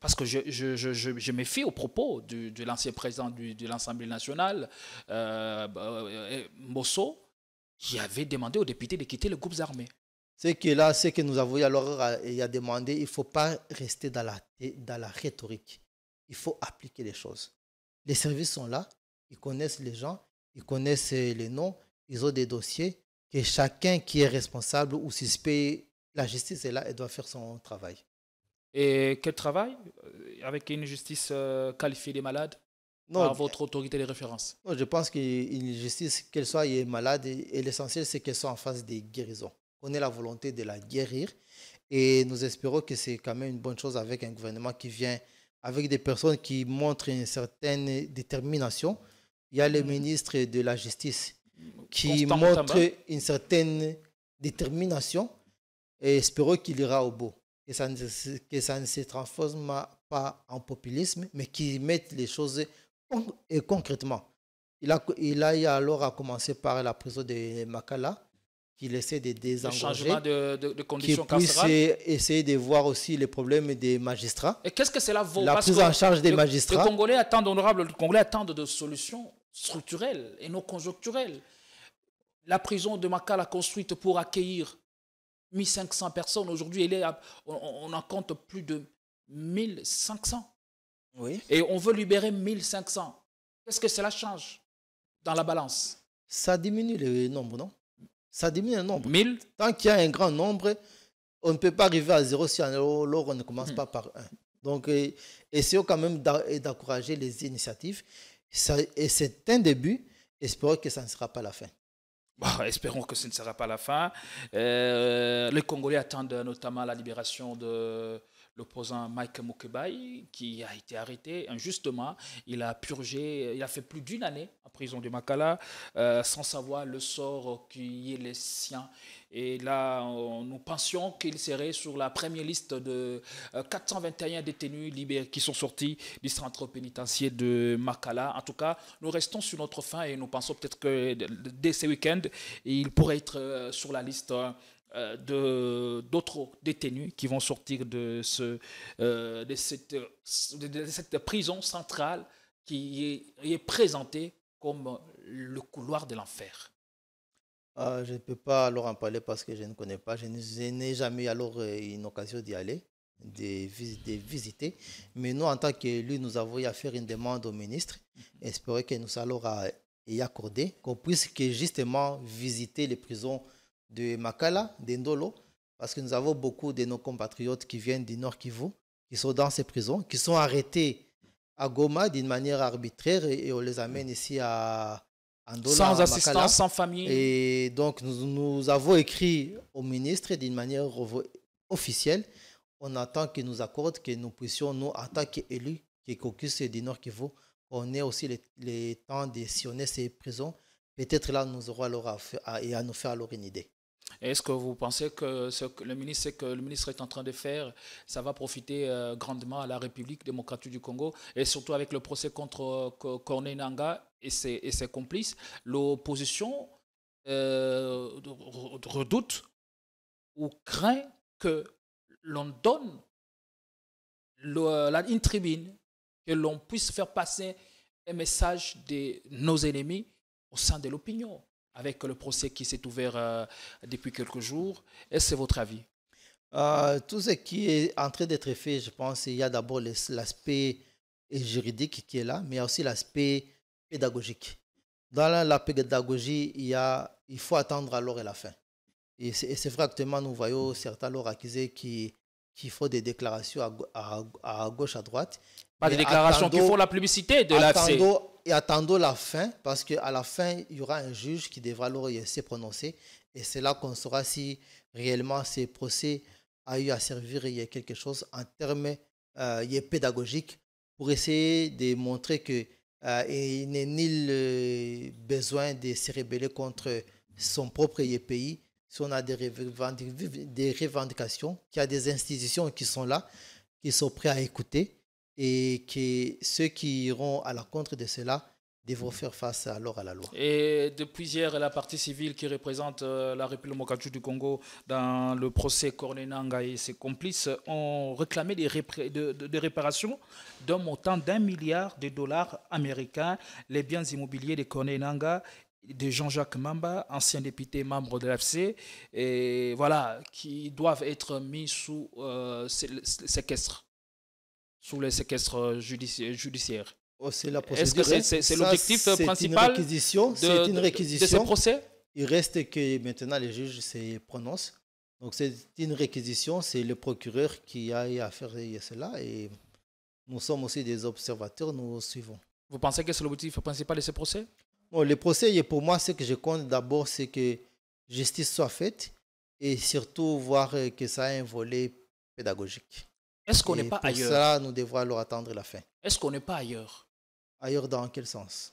parce que je, je, je, je, me aux propos de l'ancien président du, de l'Assemblée nationale, euh, euh, euh, Mosso, qui avait demandé aux députés de quitter les groupes armés. C'est que là, ce que nous avons eu alors, il a demandé, il ne faut pas rester dans la, dans la rhétorique. Il faut appliquer les choses. Les services sont là, ils connaissent les gens, ils connaissent les noms, ils ont des dossiers, que chacun qui est responsable ou suspect, la justice est là, et doit faire son travail. Et quel travail euh, Avec une justice euh, qualifiée des malades non, par votre autorité de référence Je pense qu'une justice, qu'elle soit est malade, et, l'essentiel, c'est qu'elle soit en face de guérison. On a la volonté de la guérir et nous espérons que c'est quand même une bonne chose avec un gouvernement qui vient avec des personnes qui montrent une certaine détermination. Il y a le mm-hmm. ministre de la Justice qui montre une certaine détermination et espérons qu'il ira au bout que ça, ne, ça ne se transforme pas en populisme, mais qui mettent les choses et concrètement. Il a, il a alors à commencer par la prison de Makala, qu'il essaie de désengager. Le de, de, de essayer de voir aussi les problèmes des magistrats. Et qu'est-ce que cela vaut La prise en charge des magistrats. Les Congolais attendent, honorable, les Congolais attendent de solutions structurelles et non conjoncturelles. La prison de Makala construite pour accueillir 1500 personnes. Aujourd'hui, on, on en compte plus de 1500. Oui. Et on veut libérer 1500. Qu'est-ce que cela change dans la balance Ça diminue le nombre, non Ça diminue le nombre. 1000 Tant qu'il y a un grand nombre, on ne peut pas arriver à zéro si alors on ne commence hmm. pas par un. Donc, essayons quand même d'encourager les initiatives. et c'est un début. Espérons que ça ne sera pas la fin. espérons que ce ne sera pas la fin. Euh, les Congolais attendent notamment la libération de, l'opposant Mike Mukebai, qui a été arrêté injustement. Il a purgé, il a fait plus d'une année en prison de Makala, euh, sans savoir le sort qui est le sien. Et là, nous pensions qu'il serait sur la première liste de 421 euh, détenus libérés qui sont sortis du centre pénitentiaire de Makala. En tout cas, nous restons sur notre fin et nous pensons peut-être que dès ce week-end, il pourrait être euh, sur la liste hein. Euh, d'autres détenus qui vont sortir de, ce, euh, de, cette, de cette prison centrale qui est, présentée comme le couloir de l'enfer. Ah, je ne peux pas alors en parler parce que je ne connais pas. Je n'ai jamais alors euh, une occasion d'y aller, de, visiter. Mais nous, en tant que lui nous avons à faire une demande au ministre. Espérer que nous allons y accorder, qu'on puisse justement visiter les prisons de Makala, Ndolo, parce que nous avons beaucoup de nos compatriotes qui viennent du Nord Kivu, qui sont dans ces prisons, qui sont arrêtés à Goma d'une manière arbitraire et, on les amène ici à, Andolo. sans assistance, sans famille. Et donc, nous, avons écrit au ministre d'une manière officielle. On attend qu'il nous accorde que nous puissions, nous, en tant qu'élus, qui caucus du Nord Kivu, on ait aussi les, temps de sillonner ces prisons. Peut-être là, nous aurons alors à, à nous faire alors une idée. Est-ce que vous pensez que ce que le ministre, est en train de faire, ça va profiter euh, grandement à la République démocratique du Congo et surtout avec le procès contre euh, Korné Nanga et ses, complices, l'opposition euh, redoute ou craint que l'on donne la, une tribune, que l'on puisse faire passer un message de nos ennemis au sein de l'opinion avec le procès qui s'est ouvert euh, depuis quelques jours. Est-ce que votre avis euh, Tout ce qui est en train d'être fait, je pense, il y a d'abord l'aspect juridique qui est là, mais il y a aussi l'aspect pédagogique. Dans la, pédagogie, il, y a, il faut attendre à l'heure et la fin. Et c'est vrai actuellement, nous voyons certains lors accusés qui, qui font des déclarations à, gauche, à droite. Pas des déclarations qui font la publicité de l'accès et attendons la fin, parce qu'à la fin, il y aura un juge qui devra alors se prononcer. Et c'est là qu'on saura si réellement ces procès a eu à servir il y a quelque chose en termes euh, pédagogiques pour essayer de montrer qu'il euh, il n'est ni le besoin de se rebeller contre son propre pays. Si on a des, des revendications, qu'il y a des institutions qui sont là, qui sont prêtes à écouter, et que ceux qui iront à la contre de cela devront faire face alors à la loi. Et depuis hier, la partie civile qui représente euh, la République démocratique du Congo dans le procès Nanga et ses complices ont réclamé des, de, réparations d'un montant d'un milliard de dollars américains. Les biens immobiliers de Nanga, de Jean-Jacques Mamba, ancien député membre de l'AFC, voilà, qui doivent être mis sous euh, séquestre sous les séquestres euh, judiciaires. Oh, Est-ce que c'est l'objectif euh, principal une de, une réquisition. procès Il reste que maintenant les juges se prononcent. Donc c'est une réquisition, c'est le procureur qui a à faire cela et nous sommes aussi des observateurs, nous suivons. Vous pensez que c'est l'objectif principal de ce procès Le procès, pour moi, ce que je compte d'abord, c'est que justice soit faite et surtout voir que ça a un volet pédagogique. Est-ce qu'on n'est pas pour ailleurs Cela, nous devrons alors attendre la fin. Est-ce qu'on n'est pas ailleurs Ailleurs dans quel sens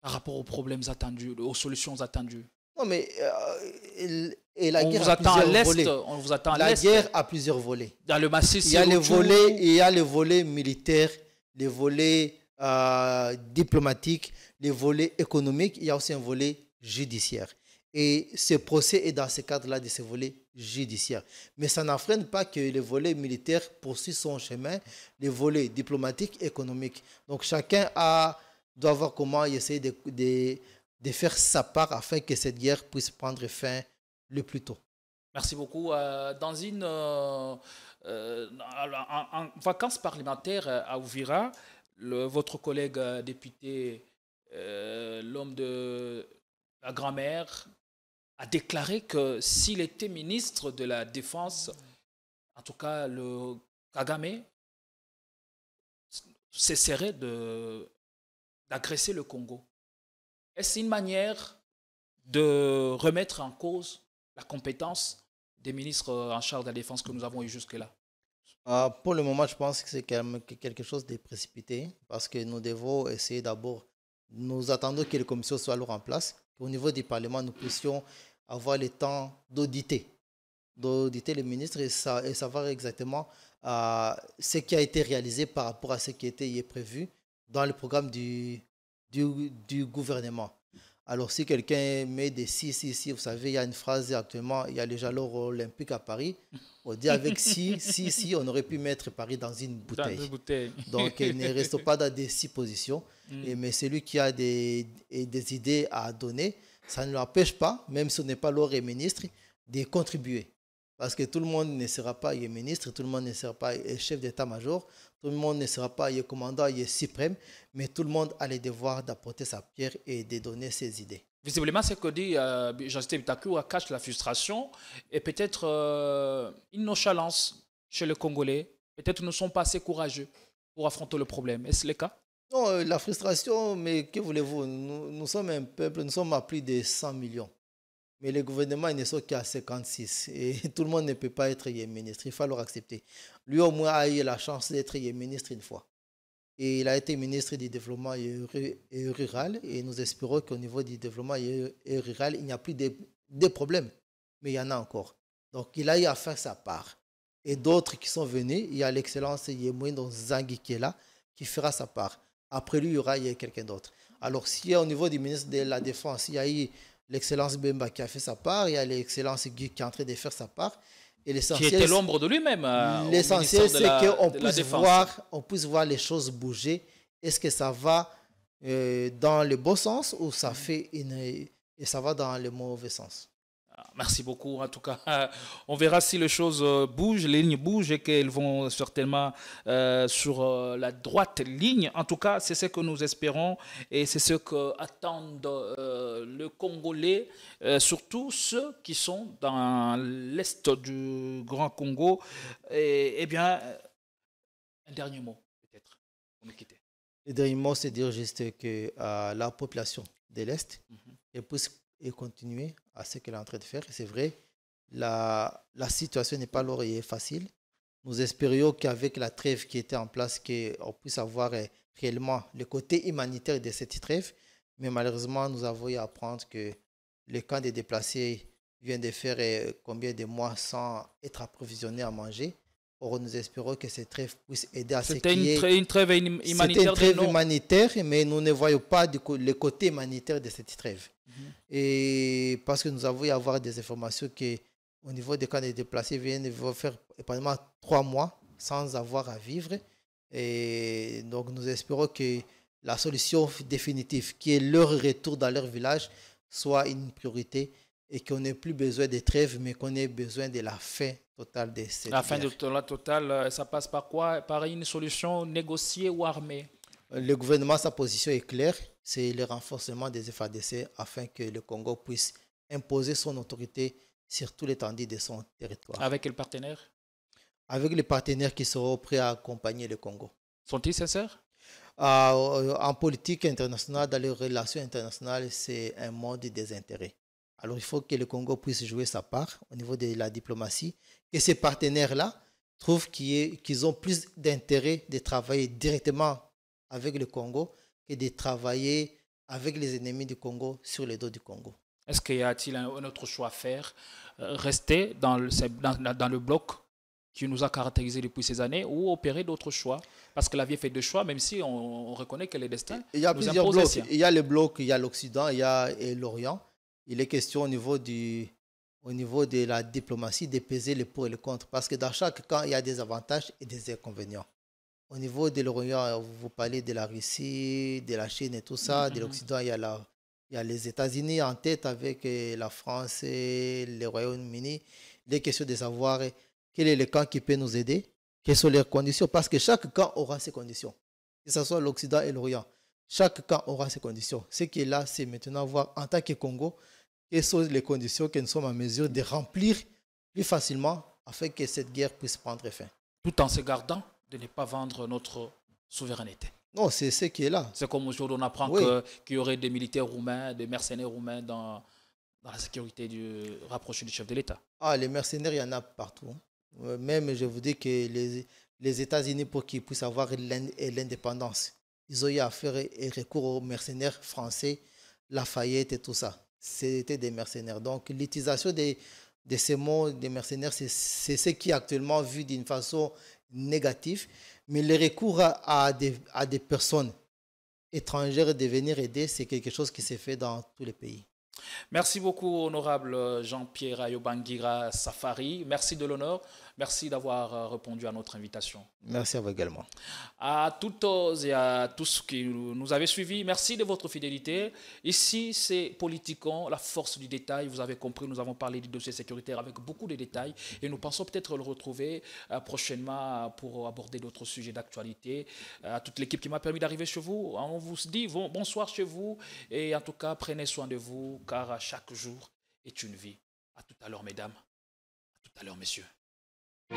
Par rapport aux problèmes attendus, aux solutions attendues. Non, mais euh, la guerre vous attend à l'est. On vous attend à La guerre a plusieurs volets. Dans le massif, il y a le volet, il y a le volet militaire, le volet euh, diplomatique, le volet économique. Il y a aussi un volet judiciaire. Et ce procès est dans ce cadre-là de ce volet judiciaire. Mais ça n'en freine pas que les volets militaires poursuivent son chemin, les volets diplomatiques, économiques. Donc chacun a, doit voir comment essayer de, faire sa part afin que cette guerre puisse prendre fin le plus tôt. Merci beaucoup. Euh, dans une euh, euh en, vacances parlementaires à Ouvira, votre collègue euh, député, l'homme de la grand-mère, a déclaré que s'il était ministre de la Défense, en tout cas le Kagame, cesserait d'agresser le Congo. Est-ce une manière de remettre en cause la compétence des ministres en charge de la défense que nous avons eu jusque-là ah, Pour le moment, je pense que c'est quelque chose de précipité parce que nous devons essayer d'abord, nous attendons que les commissions soient alors en place, qu'au niveau du Parlement, nous puissions avoir le temps d'auditer, d'auditer le ministre et, savoir exactement euh, ce qui a été réalisé par rapport à ce qui était est prévu dans le programme du, du, gouvernement. Alors, si quelqu'un met des si, si », vous savez, il y a une phrase actuellement, il y a les jalons olympiques à Paris. On dit avec si, si, si », on aurait pu mettre Paris dans une bouteille. Donc, il ne reste pas dans des six positions. Mm. Et, mais celui qui a des, des idées à donner, ça ne l'empêche pas, même si ce n'est pas leur ministre, de contribuer. Parce que tout le monde ne sera pas ministre, tout le monde ne sera pas chef d'état-major, tout le monde ne sera pas commandant suprême, mais tout le monde a le devoir d'apporter sa pierre et de donner ses idées. Visiblement, ce que dit euh, Jean-Stéphane cache la frustration et peut-être euh, une nonchalance chez les Congolais. Peut-être ne sont pas assez courageux pour affronter le problème. Est-ce le cas non, euh, la frustration, mais que voulez-vous nous, sommes un peuple, nous sommes à plus de 100 millions. Mais le gouvernement ne sont qu'à 56. Et tout le monde ne peut pas être ministre. Il faut leur accepter. Lui, au moins, a eu la chance d'être ministre une fois. Et il a été ministre du développement rural. Et nous espérons qu'au niveau du développement rural, il n'y a plus de, problèmes. Mais il y en a encore. Donc, il a eu à faire sa part. Et d'autres qui sont venus, il y a l'excellence Yemouine Zangi qui est là, qui fera sa part. Après lui, il y aura quelqu'un d'autre. Alors, si au niveau du ministre de la Défense, il y a eu l'excellence Bemba qui a fait sa part, il y a l'excellence Guy qui est en train de faire sa part. Et qui était l'ombre de lui-même. Euh, l'essentiel, c'est qu'on puisse voir, on puisse voir les choses bouger. Est-ce que ça va euh, dans le bon sens ou ça fait une, et ça va dans le mauvais sens Merci beaucoup. En tout cas, on verra si les choses euh, bougent, les lignes bougent et qu'elles vont certainement euh, sur euh, la droite ligne. En tout cas, c'est ce que nous espérons et c'est ce qu'attendent attendent le Congolais, surtout ceux qui sont dans l'est du Grand Congo. Et, eh bien, un dernier mot peut-être pour nous quitter. Le dernier mot, c'est dire juste que la population de l'est mhm. elle continuer à ce qu'elle est en train de faire. C'est vrai, la, situation n'est pas laurier facile. Nous espérions qu'avec la trêve qui était en place, qu'on puisse avoir eh, réellement le côté humanitaire de cette trêve. Mais malheureusement, nous avons eu apprendre que le camp des déplacés vient de faire eh, combien de mois sans être approvisionné à manger. Or, nous espérons que cette trêve puisse aider à ce C'était une, trêve, une humanitaire. C'était une trêve humanitaire, mais nous ne voyons pas le côté humanitaire de cette trêve. Mhm. Et parce que nous avons eu avoir des informations que au niveau des camps de déplacés viennent faire épargnement trois mois sans avoir à vivre. Et donc, nous espérons que la solution définitive, qui est leur retour dans leur village, soit une priorité et qu'on n'ait plus besoin des trêves, mais qu'on ait besoin de la fin la fin de la totale, euh, ça passe par quoi Par une solution négociée ou armée Le gouvernement, sa position est claire. C'est le renforcement des FADC afin que le Congo puisse imposer son autorité sur tout l'étendue de son territoire. Avec quel partenaire Avec les partenaires qui seront prêts à accompagner le Congo. Sont-ils sincères euh, euh, En politique internationale, dans les relations internationales, c'est un monde des intérêts. Alors il faut que le Congo puisse jouer sa part au niveau de la diplomatie, Et ces partenaires-là trouvent qu'ils ont plus d'intérêt de travailler directement avec le Congo que de travailler avec les ennemis du Congo sur les dos du Congo. Est-ce qu'il y a-t-il un, autre choix à faire euh, Rester dans le, bloc qui nous a caractérisés depuis ces années ou opérer d'autres choix Parce que la vie fait deux choix, même si on, reconnaît que les destin Il y a nous plusieurs Il y a le bloc, il y a l'Occident, il y a l'Orient il est question au niveau, du, au niveau de la diplomatie de peser les pour et les contre. Parce que dans chaque camp, il y a des avantages et des inconvénients. Au niveau de l'Orient, vous parlez de la Russie, de la Chine et tout ça. De mhm. l'Occident, il, y a il y a les États-Unis en tête avec euh, la France et le Royaume-Uni. Il est question de savoir euh, quel est le camp qui peut nous aider, quelles sont les conditions. Parce que chaque camp aura ses conditions, que ce soit l'Occident et l'Orient. Chaque camp aura ses conditions. Ce qui est là, c'est maintenant voir en tant que Congo, quelles sont les conditions que nous sommes en mesure de remplir plus facilement afin que cette guerre puisse prendre fin. Tout en se gardant de ne pas vendre notre souveraineté. Non, c'est ce qui est là. C'est comme aujourd'hui, on apprend qu'il y aurait des militaires roumains, des mercenaires roumains dans, dans la sécurité du rapproché du chef de l'État. Ah, les mercenaires, il y en a partout. Hein. Euh, même, je vous dis que les, les États-Unis, pour qu'ils puissent avoir l'indépendance, ils ont eu à faire recours aux mercenaires français, Lafayette et tout ça c'était des mercenaires. Donc l'utilisation de, ces mots des mercenaires, c'est ce qui est actuellement vu d'une façon négative. Mais le recours à, des, à des personnes étrangères de venir aider, c'est quelque chose qui s'est fait dans tous les pays. Merci beaucoup, honorable Jean-Pierre Ayobangira Safari. Merci de l'honneur. Merci d'avoir euh, répondu à notre invitation. Merci à vous également. À toutes et à tous qui nous avez suivis, merci de votre fidélité. Ici, c'est Politicon, la force du détail. Vous avez compris, nous avons parlé du dossier sécuritaire avec beaucoup de détails et nous pensons peut-être le retrouver euh, prochainement pour aborder d'autres sujets d'actualité. Euh, à toute l'équipe qui m'a permis d'arriver chez vous, hein, on vous dit bonsoir chez vous et en tout cas, prenez soin de vous car chaque jour est une vie. À tout à l'heure, mesdames. À tout à l'heure, messieurs. Música